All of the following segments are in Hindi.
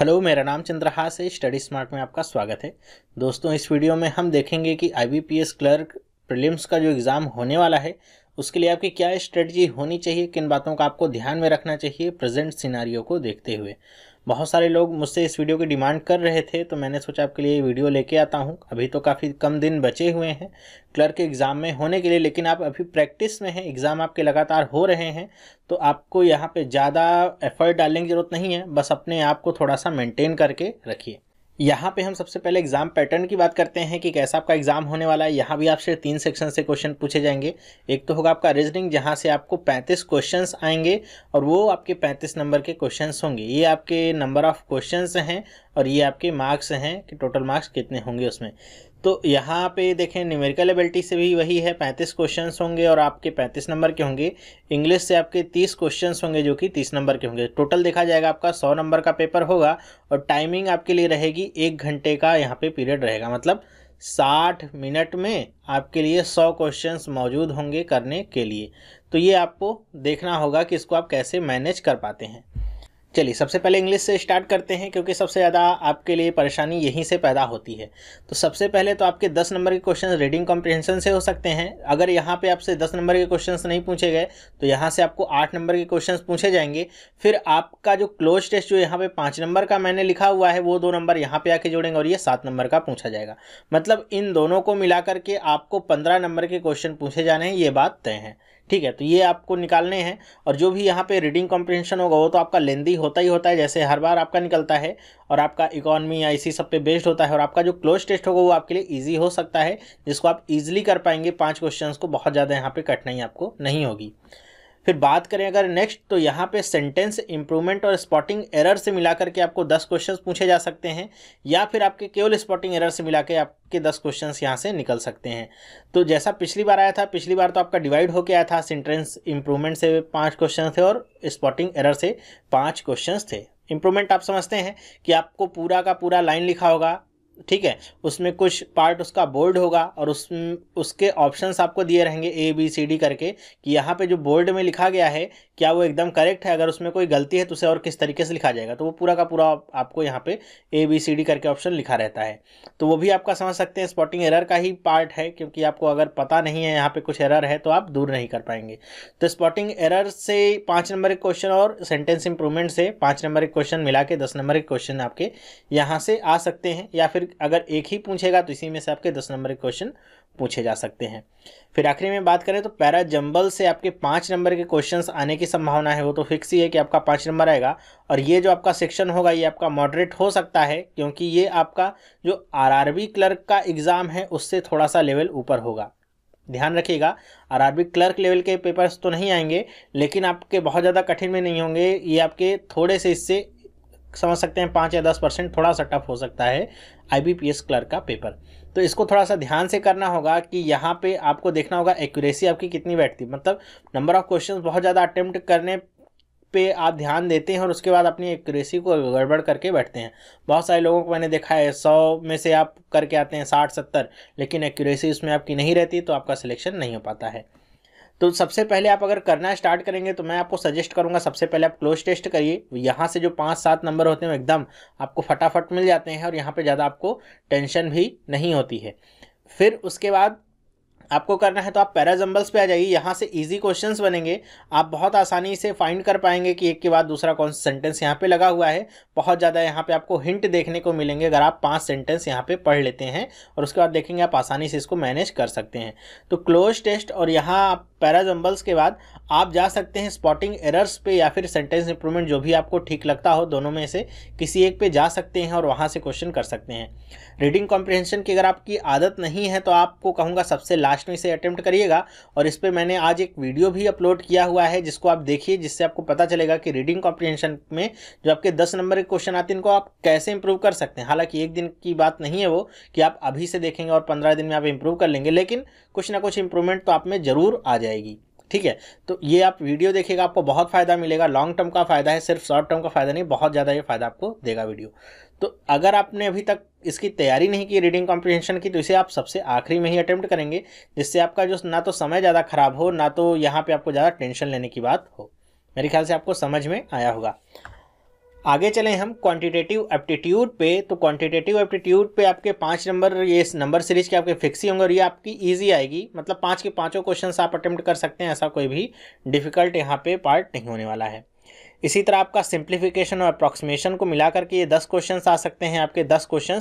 हेलो मेरा नाम चंद्रहास है स्टडी स्मार्ट में आपका स्वागत है दोस्तों इस वीडियो में हम देखेंगे कि आईबीपीएस क्लर्क प्रीलिम्स का जो एग्ज़ाम होने वाला है उसके लिए आपकी क्या स्ट्रेटजी होनी चाहिए किन बातों का आपको ध्यान में रखना चाहिए प्रेजेंट सिनारियों को देखते हुए बहुत सारे लोग मुझसे इस वीडियो की डिमांड कर रहे थे तो मैंने सोचा आपके लिए वीडियो लेके आता हूँ अभी तो काफ़ी कम दिन बचे हुए हैं क्लर्क एग्ज़ाम में होने के लिए लेकिन आप अभी प्रैक्टिस में हैं एग्ज़ाम आपके लगातार हो रहे हैं तो आपको यहाँ पे ज़्यादा एफर्ट डालने की ज़रूरत नहीं है बस अपने आप को थोड़ा सा मेनटेन करके रखिए यहाँ पे हम सबसे पहले एग्ज़ाम पैटर्न की बात करते हैं कि कैसा आपका एग्ज़ाम होने वाला है यहाँ भी आपसे तीन सेक्शन से क्वेश्चन पूछे जाएंगे एक तो होगा आपका रीजनिंग जहाँ से आपको 35 क्वेश्चंस आएंगे और वो आपके 35 नंबर के क्वेश्चंस होंगे ये आपके नंबर ऑफ क्वेश्चंस हैं और ये आपके मार्क्स हैं कि टोटल मार्क्स कितने होंगे उसमें तो यहाँ पे देखें न्यूमेरिकल एबिलिटी से भी वही है पैंतीस क्वेश्चन होंगे और आपके पैंतीस नंबर के होंगे इंग्लिश से आपके तीस क्वेश्चन होंगे जो कि तीस नंबर के होंगे टोटल देखा जाएगा आपका सौ नंबर का पेपर होगा और टाइमिंग आपके लिए रहेगी एक घंटे का यहाँ पे पीरियड रहेगा मतलब साठ मिनट में आपके लिए सौ क्वेश्चन मौजूद होंगे करने के लिए तो ये आपको देखना होगा कि इसको आप कैसे मैनेज कर पाते हैं चलिए सबसे पहले इंग्लिश से स्टार्ट करते हैं क्योंकि सबसे ज़्यादा आपके लिए परेशानी यहीं से पैदा होती है तो सबसे पहले तो आपके दस नंबर के क्वेश्चन रीडिंग कॉम्प्रिहेंशन से हो सकते हैं अगर यहाँ पे आपसे दस नंबर के क्वेश्चंस नहीं पूछे गए तो यहाँ से आपको आठ नंबर के क्वेश्चंस पूछे जाएंगे फिर आपका जो क्लोज टेस्ट जो यहाँ पर पाँच नंबर का मैंने लिखा हुआ है वो दो नंबर यहाँ पर आके जोड़ेंगे और ये सात नंबर का पूछा जाएगा मतलब इन दोनों को मिला करके आपको पंद्रह नंबर के क्वेश्चन पूछे जाने हैं ये बात तय है ठीक है तो ये आपको निकालने हैं और जो भी यहाँ पे रीडिंग कॉम्प्रिहेंशन होगा वो तो आपका लेंदी होता ही होता है जैसे हर बार आपका निकलता है और आपका इकोनॉमी या इसी सब पे बेस्ड होता है और आपका जो क्लोज टेस्ट होगा वो आपके लिए ईजी हो सकता है जिसको आप इजीली कर पाएंगे पाँच क्वेश्चन को बहुत ज़्यादा यहाँ पर कठिनाई आपको नहीं होगी फिर बात करें अगर नेक्स्ट तो यहाँ पे सेंटेंस इंप्रूवमेंट और स्पॉटिंग एरर से मिला करके आपको दस क्वेश्चन पूछे जा सकते हैं या फिर आपके केवल स्पॉटिंग एरर से मिला के आपके दस क्वेश्चन यहाँ से निकल सकते हैं तो जैसा पिछली बार आया था पिछली बार तो आपका डिवाइड होकर आया था सेंटेंस इंप्रूवमेंट से पाँच क्वेश्चन थे और स्पॉटिंग एरर से पाँच क्वेश्चन थे इंप्रूवमेंट आप समझते हैं कि आपको पूरा का पूरा लाइन लिखा होगा ठीक है उसमें कुछ पार्ट उसका बोर्ड होगा और उस उसके ऑप्शंस आपको दिए रहेंगे ए बी सी डी करके कि यहाँ पे जो बोर्ड में लिखा गया है क्या वो एकदम करेक्ट है अगर उसमें कोई गलती है तो उसे और किस तरीके से लिखा जाएगा तो वो पूरा का पूरा आपको यहाँ पे ए बी सी डी करके ऑप्शन लिखा रहता है तो वो भी आपका समझ सकते हैं स्पॉटिंग एरर का ही पार्ट है क्योंकि आपको अगर पता नहीं है यहाँ पर कुछ एरर है तो आप दूर नहीं कर पाएंगे तो स्पॉटिंग एरर से पाँच नंबर के क्वेश्चन और सेंटेंस इंप्रूवमेंट से पाँच नंबर के क्वेश्चन मिला के दस नंबर के क्वेश्चन आपके यहाँ से आ सकते हैं या फिर फिर अगर एक ही पूछेगा तो इसी में से आपके दस नंबर के क्वेश्चन पूछे जा सकते हैं फिर आखिरी में बात करें तो पैरा जंबल से आपके पाँच नंबर के क्वेश्चंस आने की संभावना है वो तो फिक्स ही है कि आपका पाँच नंबर आएगा और ये जो आपका सेक्शन होगा ये आपका मॉडरेट हो सकता है क्योंकि ये आपका जो आर क्लर्क का एग्ज़ाम है उससे थोड़ा सा लेवल ऊपर होगा ध्यान रखिएगा आर क्लर्क लेवल के पेपर्स तो नहीं आएंगे लेकिन आपके बहुत ज़्यादा कठिन में नहीं होंगे ये आपके थोड़े से इससे समझ सकते हैं पाँच या दस परसेंट थोड़ा सा टफ हो सकता है आईबीपीएस क्लर्क का पेपर तो इसको थोड़ा सा ध्यान से करना होगा कि यहाँ पे आपको देखना होगा एक्यूरेसी आपकी कितनी बैठती मतलब नंबर ऑफ क्वेश्चन बहुत ज़्यादा अटैम्प्ट करने पे आप ध्यान देते हैं और उसके बाद अपनी एक्यूरेसी को गड़बड़ करके बैठते हैं बहुत सारे लोगों को मैंने देखा है सौ में से आप करके आते हैं साठ सत्तर लेकिन एक्यूरेसी उसमें आपकी नहीं रहती तो आपका सिलेक्शन नहीं हो पाता है तो सबसे पहले आप अगर करना स्टार्ट करेंगे तो मैं आपको सजेस्ट करूंगा सबसे पहले आप क्लोज टेस्ट करिए यहाँ से जो पाँच सात नंबर होते हैं एकदम आपको फटाफट मिल जाते हैं और यहाँ पर ज़्यादा आपको टेंशन भी नहीं होती है फिर उसके बाद आपको करना है तो आप पैराजम्बल्स पे आ जाइए यहाँ से इजी क्वेश्चंस बनेंगे आप बहुत आसानी से फाइंड कर पाएंगे कि एक के बाद दूसरा कौन सा सेंटेंस यहाँ पे लगा हुआ है बहुत ज़्यादा यहाँ पे आपको हिंट देखने को मिलेंगे अगर आप पांच सेंटेंस यहाँ पे पढ़ लेते हैं और उसके बाद देखेंगे आप आसानी से इसको मैनेज कर सकते हैं तो क्लोज टेस्ट और यहाँ आप पैराजम्बल्स के बाद आप जा सकते हैं स्पॉटिंग एरर्स पे या फिर सेंटेंस इंप्रूवमेंट जो भी आपको ठीक लगता हो दोनों में से किसी एक पे जा सकते हैं और वहाँ से क्वेश्चन कर सकते हैं रीडिंग कॉम्प्रिहेंशन की अगर आपकी आदत नहीं है तो आपको कहूँगा सबसे लास्ट में इसे अटैम्प्ट करिएगा और इस पर मैंने आज एक वीडियो भी अपलोड किया हुआ है जिसको आप देखिए जिससे आपको पता चलेगा कि रीडिंग कॉम्प्रिहेंशन में जो आपके दस नंबर के क्वेश्चन आते हैं इनको आप कैसे इंप्रूव कर सकते हैं हालांकि एक दिन की बात नहीं है वो कि आप अभी से देखेंगे और पंद्रह दिन में आप इंप्रूव कर लेंगे लेकिन कुछ ना कुछ इंप्रूवमेंट तो आप में ज़रूर आ जाएगी ठीक है तो ये आप वीडियो देखिएगा आपको बहुत फ़ायदा मिलेगा लॉन्ग टर्म का फ़ायदा है सिर्फ शॉर्ट टर्म का फ़ायदा नहीं बहुत ज़्यादा ये फ़ायदा आपको देगा वीडियो तो अगर आपने अभी तक इसकी तैयारी नहीं की रीडिंग कॉम्प्रिहेंशन की तो इसे आप सबसे आखिरी में ही अटैम्प्ट करेंगे जिससे आपका जो ना तो समय ज़्यादा ख़राब हो ना तो यहाँ पर आपको ज़्यादा टेंशन लेने की बात हो मेरे ख्याल से आपको समझ में आया होगा आगे चलें हम क्वांटिटेटिव एप्टीट्यूड पे तो क्वांटिटेटिव एप्टीट्यूड पे आपके पाँच नंबर ये नंबर सीरीज के आपके फिक्स ही होंगे और ये आपकी इजी आएगी मतलब पाँच के पाँचों क्वेश्चन आप अटेम्प्ट कर सकते हैं ऐसा कोई भी डिफिकल्ट यहाँ पे पार्ट नहीं होने वाला है इसी तरह आपका सिंप्लीफिकेशन और अप्रॉक्सीमेशन को मिला करके ये दस क्वेश्चन आ सकते हैं आपके दस क्वेश्चन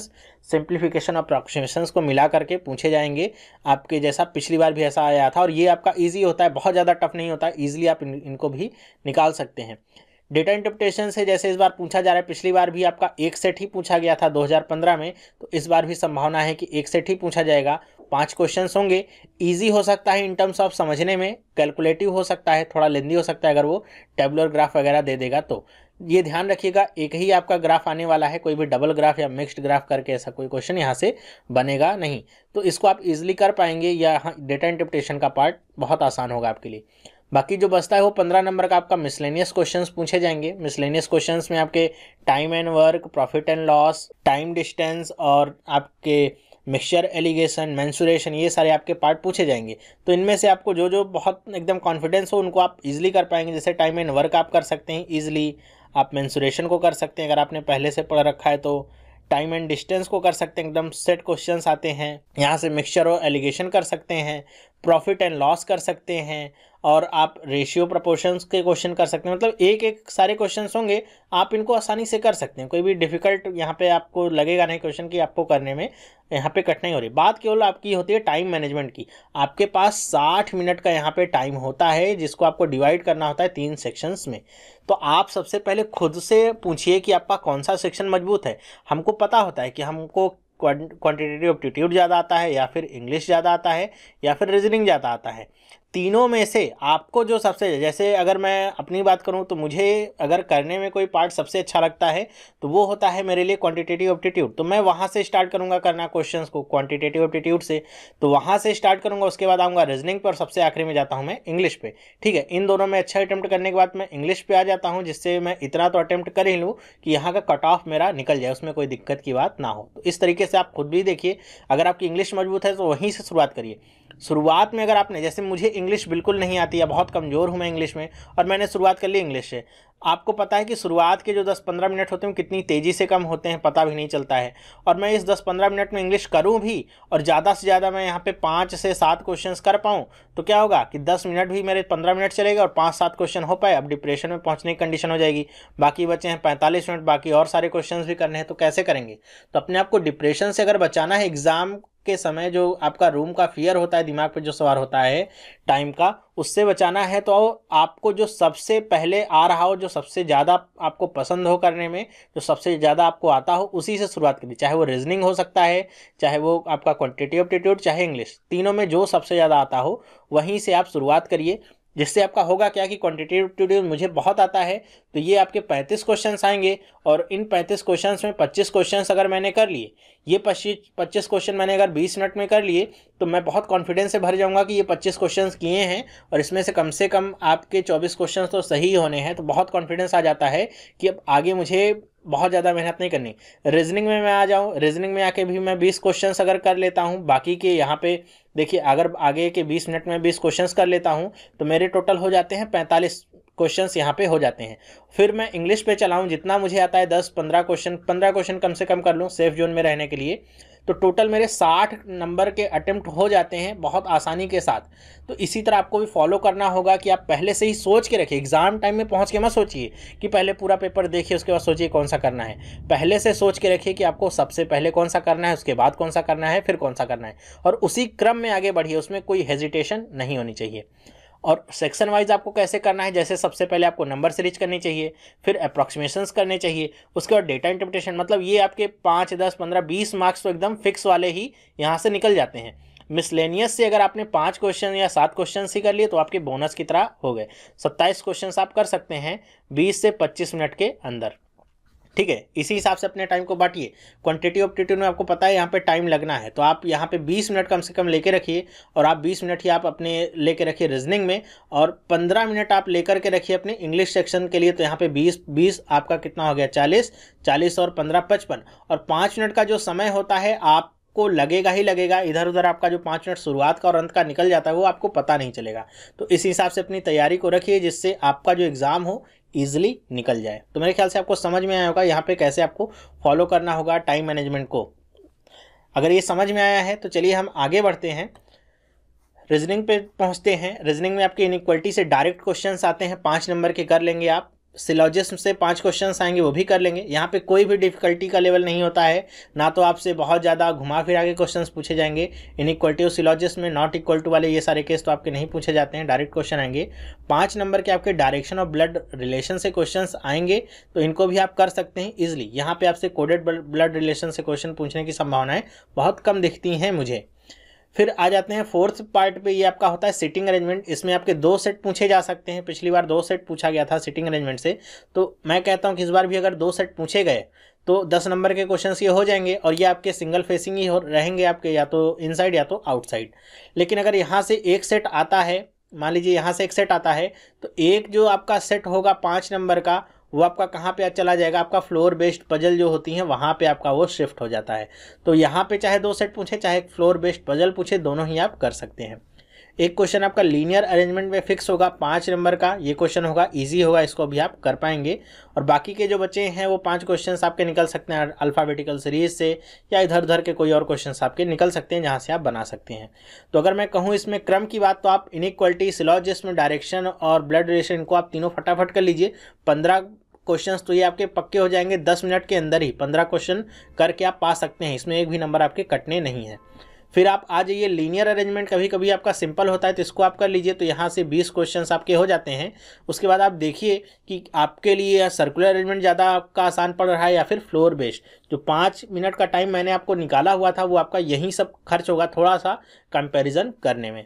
सिंप्लीफिकेशन और अप्रॉक्सीमेशन को मिला करके पूछे जाएंगे आपके जैसा पिछली बार भी ऐसा आया था और ये आपका ईजी होता है बहुत ज़्यादा टफ नहीं होता ईजिली आप इन, इनको भी निकाल सकते हैं डेटा इंटरप्रिटेशन से जैसे इस बार पूछा जा रहा है पिछली बार भी आपका एक सेट ही पूछा गया था 2015 में तो इस बार भी संभावना है कि एक सेट ही पूछा जाएगा पांच क्वेश्चंस होंगे इजी हो सकता है इन टर्म्स ऑफ समझने में कैलकुलेटिव हो सकता है थोड़ा लेंदी हो सकता है अगर वो टेबलर ग्राफ वगैरह दे देगा तो ये ध्यान रखिएगा एक ही आपका ग्राफ आने वाला है कोई भी डबल ग्राफ या मिक्स्ड ग्राफ करके ऐसा कोई क्वेश्चन यहाँ से बनेगा नहीं तो इसको आप इजिली कर पाएंगे या डेटा हाँ, इंटरप्रिटेशन का पार्ट बहुत आसान होगा आपके लिए बाकी जो बचता है वो पंद्रह नंबर का आपका मिसलेनियस क्वेश्चन पूछे जाएंगे मिसलेनियस क्वेश्चन में आपके time and work profit and loss time distance और आपके मिक्सचर एलिगेशन मैंसुरेशन ये सारे आपके पार्ट पूछे जाएंगे तो इनमें से आपको जो जो बहुत एकदम कॉन्फिडेंस हो उनको आप इजीली कर पाएंगे जैसे टाइम एंड वर्क आप कर सकते हैं ईजिली आप मैंसुरेशन को कर सकते हैं अगर आपने पहले से पढ़ रखा है तो टाइम एंड डिस्टेंस को कर सकते हैं एकदम सेट क्वेश्चंस आते हैं यहाँ से मिक्सचर और एलिगेशन कर सकते हैं प्रॉफिट एंड लॉस कर सकते हैं और आप रेशियो प्रपोर्शंस के क्वेश्चन कर सकते हैं मतलब एक एक सारे क्वेश्चंस होंगे आप इनको आसानी से कर सकते हैं कोई भी डिफिकल्ट यहाँ पे आपको लगेगा नहीं क्वेश्चन कि आपको करने में यहाँ पे कठिनाई हो रही बात केवल आपकी होती है टाइम मैनेजमेंट की आपके पास साठ मिनट का यहाँ पे टाइम होता है जिसको आपको डिवाइड करना होता है तीन सेक्शंस में तो आप सबसे पहले खुद से पूछिए कि आपका कौन सा सेक्शन मजबूत है हमको पता होता है कि हमको क्वांटिटेटिव एप्टीट्यूड ज़्यादा आता है या फिर इंग्लिश ज़्यादा आता है या फिर रीजनिंग ज़्यादा आता है तीनों में से आपको जो सबसे जैसे अगर मैं अपनी बात करूं तो मुझे अगर करने में कोई पार्ट सबसे अच्छा लगता है तो वो होता है मेरे लिए क्वांटिटेटिव ऑप्टीट्यूड तो मैं वहाँ से स्टार्ट करूँगा करना क्वेश्चन को क्वांटिटेटिव ऑप्टीट्यूड से तो वहाँ से स्टार्ट करूँगा उसके बाद आऊँगा रीजनिंग पर सबसे आखिरी में जाता हूँ मैं इंग्लिश पे ठीक है इन दोनों में अच्छा अटैम्प्ट करने के बाद मैं इंग्लिश पे आ जाता हूँ जिससे मैं इतना तो अटैम्प्ट कर ही लूँ कि यहाँ का कट ऑफ मेरा निकल जाए उसमें कोई दिक्कत की बात ना हो तो इस तरीके से आप खुद भी देखिए अगर आपकी इंग्लिश मजबूत है तो वहीं से शुरुआत करिए शुरुआत में अगर आपने जैसे मुझे इंग्लिश बिल्कुल नहीं आती या बहुत कमज़ोर हूँ मैं इंग्लिश में और मैंने शुरुआत कर ली इंग्लिश से आपको पता है कि शुरुआत के जो 10-15 मिनट होते हैं कितनी तेज़ी से कम होते हैं पता भी नहीं चलता है और मैं इस 10-15 मिनट में इंग्लिश करूं भी और ज़्यादा से ज़्यादा मैं यहाँ पे पाँच से सात क्वेश्चन कर पाऊँ तो क्या होगा कि 10 मिनट भी मेरे 15 मिनट चलेगा और पाँच सात क्वेश्चन हो पाए अब डिप्रेशन में पहुँचने की कंडीशन हो जाएगी बाकी बचे हैं पैंतालीस मिनट बाकी और सारे क्वेश्चन भी करने हैं तो कैसे करेंगे तो अपने आप को डिप्रेशन से अगर बचाना है एग्ज़ाम के समय जो आपका रूम का फियर होता है दिमाग पर जो सवार होता है टाइम का उससे बचाना है तो आपको जो सबसे पहले आ रहा हो जो सबसे ज़्यादा आपको पसंद हो करने में जो सबसे ज़्यादा आपको आता हो उसी से शुरुआत करिए चाहे वो रीजनिंग हो सकता है चाहे वो आपका क्वान्टिटी ऑप्टीट्यूड चाहे इंग्लिश तीनों में जो सबसे ज़्यादा आता हो वहीं से आप शुरुआत करिए जिससे आपका होगा क्या कि क्वान्टिटेटिव ट्यूटोरियल मुझे बहुत आता है तो ये आपके 35 क्वेश्चंस आएंगे और इन 35 क्वेश्चंस में 25 क्वेश्चंस अगर मैंने कर लिए ये पच्चीस पच्चीस क्वेश्चन मैंने अगर 20 मिनट में कर लिए तो मैं बहुत कॉन्फिडेंस से भर जाऊंगा कि ये 25 क्वेश्चंस किए हैं और इसमें से कम से कम आपके 24 क्वेश्चंस तो सही होने हैं तो बहुत कॉन्फिडेंस आ जाता है कि अब आगे मुझे बहुत ज़्यादा मेहनत नहीं करनी रीजनिंग में मैं आ जाऊँ रीजनिंग में आके भी मैं बीस क्वेश्चन अगर कर लेता हूँ बाकी के यहाँ पे देखिए अगर आगे के बीस मिनट में बीस क्वेश्चन कर लेता हूँ तो मेरे टोटल हो जाते हैं पैंतालीस क्वेश्चंस यहाँ पे हो जाते हैं फिर मैं इंग्लिश पे चलाऊँ जितना मुझे आता है दस पंद्रह क्वेश्चन पंद्रह क्वेश्चन कम से कम कर लूँ सेफ जोन में रहने के लिए तो टोटल मेरे साठ नंबर के अटैम्प्ट हो जाते हैं बहुत आसानी के साथ तो इसी तरह आपको भी फॉलो करना होगा कि आप पहले से ही सोच के रखिए एग्ज़ाम टाइम में पहुँच के मत सोचिए कि पहले पूरा पेपर देखिए उसके बाद सोचिए कौन सा करना है पहले से सोच के रखिए कि आपको सबसे पहले कौन सा करना है उसके बाद कौन सा करना है फिर कौन सा करना है और उसी क्रम में आगे बढ़िए उसमें कोई हेजिटेशन नहीं होनी चाहिए और सेक्शन वाइज आपको कैसे करना है जैसे सबसे पहले आपको नंबर सीरीज करनी चाहिए फिर अप्रॉक्सीमेशंस करने चाहिए उसके बाद डेटा इंटरप्रिटेशन मतलब ये आपके पाँच दस पंद्रह बीस मार्क्स तो एकदम फिक्स वाले ही यहाँ से निकल जाते हैं मिसलेनियस से अगर आपने पाँच क्वेश्चन या सात क्वेश्चन ही कर लिए तो आपके बोनस की तरह हो गए सत्ताईस क्वेश्चन आप कर सकते हैं बीस से पच्चीस मिनट के अंदर ठीक है इसी हिसाब से अपने टाइम को बांटिए क्वांटिटी ऑफ टीट्यूड में आपको पता है यहाँ पे टाइम लगना है तो आप यहाँ पे 20 मिनट कम से कम लेके रखिए और आप 20 मिनट ही आप अपने लेके रखिए रीजनिंग में और 15 मिनट आप लेकर के रखिए अपने इंग्लिश सेक्शन के लिए तो यहाँ पे 20 20 आपका कितना हो गया 40 40 और पंद्रह पचपन और पाँच मिनट का जो समय होता है आप आपको लगेगा ही लगेगा इधर उधर आपका जो पाँच मिनट शुरुआत का और अंत का निकल जाता है वो आपको पता नहीं चलेगा तो इस हिसाब से अपनी तैयारी को रखिए जिससे आपका जो एग्ज़ाम हो ईजिली निकल जाए तो मेरे ख्याल से आपको समझ में आया होगा यहाँ पे कैसे आपको फॉलो करना होगा टाइम मैनेजमेंट को अगर ये समझ में आया है तो चलिए हम आगे बढ़ते हैं रीजनिंग पे पहुँचते हैं रीजनिंग में आपके इनक्वलिटी से डायरेक्ट क्वेश्चन आते हैं पाँच नंबर के कर लेंगे आप सिलॉजिस्म से पांच क्वेश्चन आएंगे वो भी कर लेंगे यहाँ पे कोई भी डिफिकल्टी का लेवल नहीं होता है ना तो आपसे बहुत ज़्यादा घुमा फिरा के क्वेश्चन पूछे जाएंगे इन इक्वल्टिव सिलॉजिस्म में नॉट इक्वल टू वाले ये सारे केस तो आपके नहीं पूछे जाते हैं डायरेक्ट क्वेश्चन आएंगे पाँच नंबर के आपके डायरेक्शन ऑफ ब्लड रिलेशन से क्वेश्चन आएंगे तो इनको भी आप कर सकते हैं ईजिली यहाँ पर आपसे कोडेड ब्लड रिलेशन से क्वेश्चन पूछने की संभावनाएं बहुत कम दिखती हैं मुझे फिर आ जाते हैं फोर्थ पार्ट पे ये आपका होता है सिटिंग अरेंजमेंट इसमें आपके दो सेट पूछे जा सकते हैं पिछली बार दो सेट पूछा गया था सिटिंग अरेंजमेंट से तो मैं कहता हूँ कि इस बार भी अगर दो सेट पूछे गए तो दस नंबर के क्वेश्चन ये हो जाएंगे और ये आपके सिंगल फेसिंग ही रहेंगे आपके या तो इनसाइड या तो आउटसाइड लेकिन अगर यहाँ से एक सेट आता है मान लीजिए यहाँ से एक सेट आता है तो एक जो आपका सेट होगा पाँच नंबर का वो आपका कहाँ पे चला जाएगा आपका फ्लोर बेस्ड पजल जो होती है वहाँ पे आपका वो शिफ्ट हो जाता है तो यहाँ पे चाहे दो सेट पूछे चाहे फ्लोर बेस्ड पजल पूछे दोनों ही आप कर सकते हैं एक क्वेश्चन आपका लीनियर अरेंजमेंट में फिक्स होगा पाँच नंबर का ये क्वेश्चन होगा ईजी होगा इसको भी आप कर पाएंगे और बाकी के जो बच्चे हैं वो पाँच क्वेश्चन आपके निकल सकते हैं अल्फ़ाबेटिकल सीरीज से या इधर उधर के कोई और क्वेश्चन आपके निकल सकते हैं जहाँ से आप बना सकते हैं तो अगर मैं कहूँ इसमें क्रम की बात तो आप इनिक्वलिटी में डायरेक्शन और ब्लड रिलेशन को आप तीनों फटाफट कर लीजिए पंद्रह क्वेश्चंस तो ये आपके पक्के हो जाएंगे दस मिनट के अंदर ही पंद्रह क्वेश्चन करके आप पा सकते हैं इसमें एक भी नंबर आपके कटने नहीं है फिर आप आ जाइए लीनियर अरेंजमेंट कभी कभी आपका सिंपल होता है तो इसको आप कर लीजिए तो यहाँ से बीस क्वेश्चन आपके हो जाते हैं उसके बाद आप देखिए कि आपके लिए सर्कुलर अरेंजमेंट ज़्यादा आपका आसान पड़ रहा है या फिर फ्लोर बेस्ड जो पाँच मिनट का टाइम मैंने आपको निकाला हुआ था वो आपका यहीं सब खर्च होगा थोड़ा सा कंपेरिजन करने में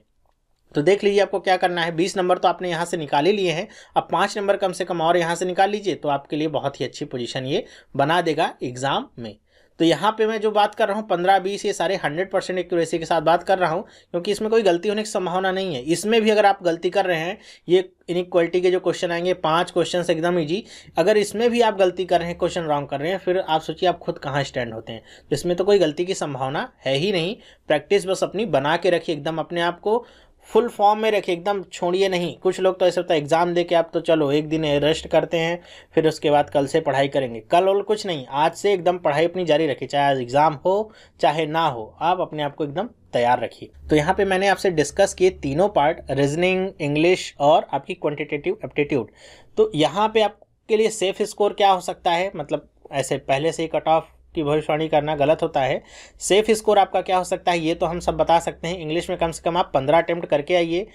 तो देख लीजिए आपको क्या करना है बीस नंबर तो आपने यहाँ से निकाल ही लिए हैं अब पाँच नंबर कम से कम और यहाँ से निकाल लीजिए तो आपके लिए बहुत ही अच्छी पोजीशन ये बना देगा एग्ज़ाम में तो यहाँ पे मैं जो बात कर रहा हूँ पंद्रह बीस ये सारे हंड्रेड परसेंट एक्यूरेसी के साथ बात कर रहा हूँ क्योंकि इसमें कोई गलती होने की संभावना नहीं है इसमें भी अगर आप गलती कर रहे हैं ये इनिक्वालिटी के जो क्वेश्चन आएंगे पांच क्वेश्चन एकदम ईजी अगर इसमें भी आप गलती कर रहे हैं क्वेश्चन रॉन्ग कर रहे हैं फिर आप सोचिए आप खुद कहाँ स्टैंड होते हैं तो इसमें तो कोई गलती की संभावना है ही नहीं प्रैक्टिस बस अपनी बना के रखिए एकदम अपने आप को फुल फॉर्म में रखिए एकदम छोड़िए नहीं कुछ लोग तो ऐसे होता है एग्ज़ाम दे के आप तो चलो एक दिन रेस्ट करते हैं फिर उसके बाद कल से पढ़ाई करेंगे कल और कुछ नहीं आज से एकदम पढ़ाई अपनी जारी रखिए चाहे आज एग्ज़ाम हो चाहे ना हो आप अपने आप को एकदम तैयार रखिए तो यहाँ पे मैंने आपसे डिस्कस किए तीनों पार्ट रीजनिंग इंग्लिश और आपकी क्वान्टिटेटिव एप्टीट्यूड तो यहाँ पर आपके लिए सेफ स्कोर क्या हो सकता है मतलब ऐसे पहले से ही कट ऑफ की भविष्यवाणी करना गलत होता है सेफ स्कोर आपका क्या हो सकता है ये तो हम सब बता सकते हैं इंग्लिश में कम से कम आप पंद्रह अटैम्प्ट करके आइए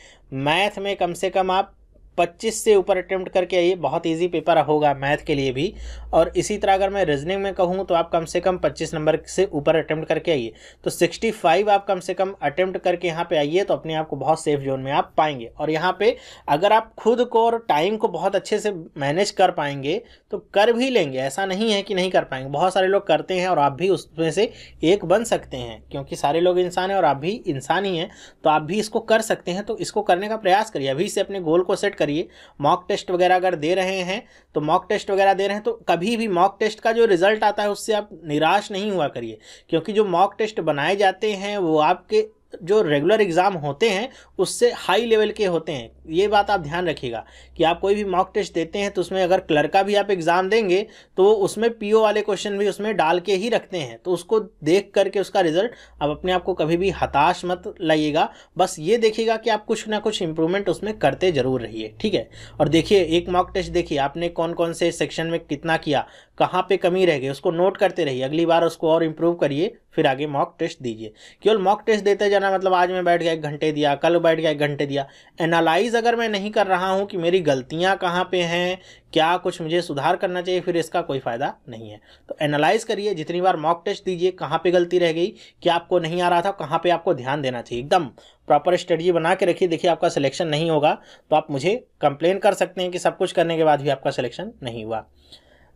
मैथ में कम से कम आप 25 से ऊपर अटैम्प्ट करके आइए बहुत इजी पेपर होगा मैथ के लिए भी और इसी तरह अगर मैं रीजनिंग में कहूँ तो आप कम से कम 25 नंबर से ऊपर अटैम्प्ट करके आइए तो 65 आप कम से कम अटैम्प्ट करके यहाँ पे आइए तो अपने आप को बहुत सेफ जोन में आप पाएंगे और यहाँ पे अगर आप खुद को और टाइम को बहुत अच्छे से मैनेज कर पाएंगे तो कर भी लेंगे ऐसा नहीं है कि नहीं कर पाएंगे बहुत सारे लोग करते हैं और आप भी उसमें से एक बन सकते हैं क्योंकि सारे लोग इंसान हैं और आप भी इंसान ही हैं तो आप भी इसको कर सकते हैं तो इसको करने का प्रयास करिए अभी से अपने गोल को सेट करिए मॉक टेस्ट वगैरह अगर दे रहे हैं तो मॉक टेस्ट वगैरह दे रहे हैं तो कभी भी मॉक टेस्ट का जो रिजल्ट आता है उससे आप निराश नहीं हुआ करिए क्योंकि जो मॉक टेस्ट बनाए जाते हैं वो आपके जो रेगुलर एग्ज़ाम होते हैं उससे हाई लेवल के होते हैं ये बात आप ध्यान रखिएगा कि आप कोई भी मॉक टेस्ट देते हैं तो उसमें अगर क्लर्क का भी आप एग्ज़ाम देंगे तो उसमें पीओ वाले क्वेश्चन भी उसमें डाल के ही रखते हैं तो उसको देख करके उसका रिजल्ट आप अपने आप को कभी भी हताश मत लाइएगा बस ये देखिएगा कि आप कुछ ना कुछ इंप्रूवमेंट उसमें करते ज़रूर रहिए ठीक है और देखिए एक मॉक टेस्ट देखिए आपने कौन कौन से सेक्शन में कितना किया कहाँ पर कमी रह गई उसको नोट करते रहिए अगली बार उसको और इम्प्रूव करिए फिर आगे मॉक टेस्ट दीजिए केवल मॉक टेस्ट देते जाना मतलब आज मैं बैठ गया एक घंटे दिया कल बैठ गया एक घंटे दिया एनालाइज एनालाइज अगर मैं नहीं कर रहा हूँ कि मेरी गलतियाँ कहाँ पे हैं क्या कुछ मुझे सुधार करना चाहिए फिर इसका कोई फ़ायदा नहीं है तो एनालाइज करिए जितनी बार मॉक टेस्ट दीजिए कहाँ पे गलती रह गई क्या आपको नहीं आ रहा था कहाँ पे आपको ध्यान देना चाहिए एकदम प्रॉपर स्ट्रेटजी बना के रखिए देखिए आपका सिलेक्शन नहीं होगा तो आप मुझे कंप्लेन कर सकते हैं कि सब कुछ करने के बाद भी आपका सिलेक्शन नहीं हुआ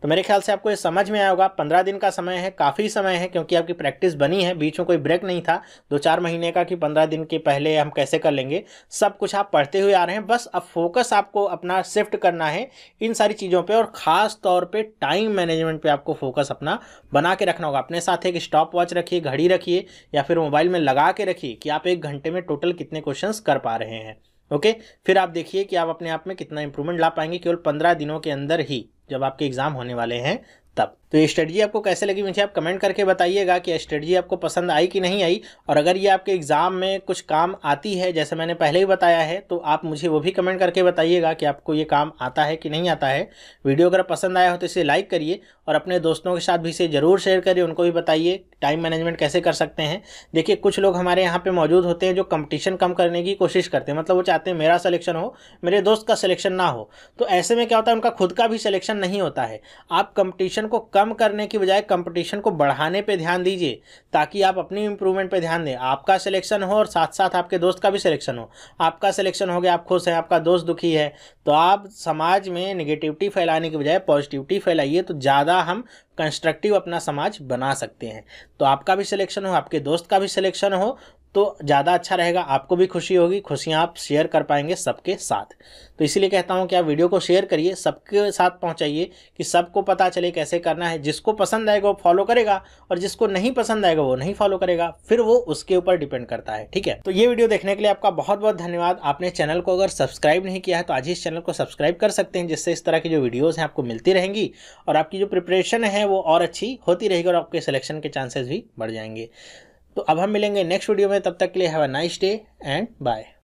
तो मेरे ख्याल से आपको ये समझ में आया होगा पंद्रह दिन का समय है काफ़ी समय है क्योंकि आपकी प्रैक्टिस बनी है बीच में कोई ब्रेक नहीं था दो चार महीने का कि पंद्रह दिन के पहले हम कैसे कर लेंगे सब कुछ आप पढ़ते हुए आ रहे हैं बस अब फोकस आपको अपना शिफ्ट करना है इन सारी चीज़ों पर और ख़ास तौर पर टाइम मैनेजमेंट पर आपको फोकस अपना बना के रखना होगा अपने साथ एक स्टॉप वॉच रखिए घड़ी रखिए या फिर मोबाइल में लगा के रखिए कि आप एक घंटे में टोटल कितने क्वेश्चन कर पा रहे हैं ओके फिर आप देखिए कि आप अपने आप में कितना इंप्रूवमेंट ला पाएंगे केवल पंद्रह दिनों के अंदर ही जब आपके एग्ज़ाम होने वाले हैं तब तो ये स्ट्रेटजी आपको कैसे लगी मुझे आप कमेंट करके बताइएगा कि स्ट्रेटजी आपको पसंद आई कि नहीं आई और अगर ये आपके एग्ज़ाम में कुछ काम आती है जैसे मैंने पहले ही बताया है तो आप मुझे वो भी कमेंट करके बताइएगा कि आपको ये काम आता है कि नहीं आता है वीडियो अगर पसंद आया हो तो इसे लाइक करिए और अपने दोस्तों के साथ भी इसे ज़रूर शेयर करिए उनको भी बताइए टाइम मैनेजमेंट कैसे कर सकते हैं देखिए कुछ लोग हमारे यहाँ पर मौजूद होते हैं जो कम्पटिशन कम करने की कोशिश करते हैं मतलब वो चाहते हैं मेरा सलेक्शन हो मेरे दोस्त का सिलेक्शन ना हो तो ऐसे में क्या होता है उनका खुद का भी सिलेक्शन नहीं होता है आप कंपटिशन को कम करने की बजाय कंपटीशन को बढ़ाने पे ध्यान दीजिए ताकि आप अपनी इम्प्रूवमेंट पे ध्यान दें आपका सिलेक्शन हो और साथ साथ आपके दोस्त का भी सिलेक्शन हो आपका सिलेक्शन हो गया आप खुश हैं आपका दोस्त दुखी है तो आप समाज में निगेटिविटी फैलाने की बजाय पॉजिटिविटी फैलाइए तो ज़्यादा हम कंस्ट्रक्टिव अपना समाज बना सकते हैं तो आपका भी सिलेक्शन हो आपके दोस्त का भी सिलेक्शन हो तो ज़्यादा अच्छा रहेगा आपको भी खुशी होगी खुशियाँ आप शेयर कर पाएंगे सबके साथ तो इसीलिए कहता हूँ कि आप वीडियो को शेयर करिए सबके साथ पहुँचाइए कि सबको पता चले कैसे करना है जिसको पसंद आएगा वो फॉलो करेगा और जिसको नहीं पसंद आएगा वो नहीं फॉलो करेगा फिर वो उसके ऊपर डिपेंड करता है ठीक है तो ये वीडियो देखने के लिए आपका बहुत बहुत धन्यवाद आपने चैनल को अगर सब्सक्राइब नहीं किया है तो आज ही इस चैनल को सब्सक्राइब कर सकते हैं जिससे इस तरह की जो वीडियोज़ हैं आपको मिलती रहेंगी और आपकी जो प्रिपरेशन है वो और अच्छी होती रहेगी और आपके सिलेक्शन के चांसेज भी बढ़ जाएंगे तो अब हम मिलेंगे नेक्स्ट वीडियो में तब तक के लिए have a nice day and bye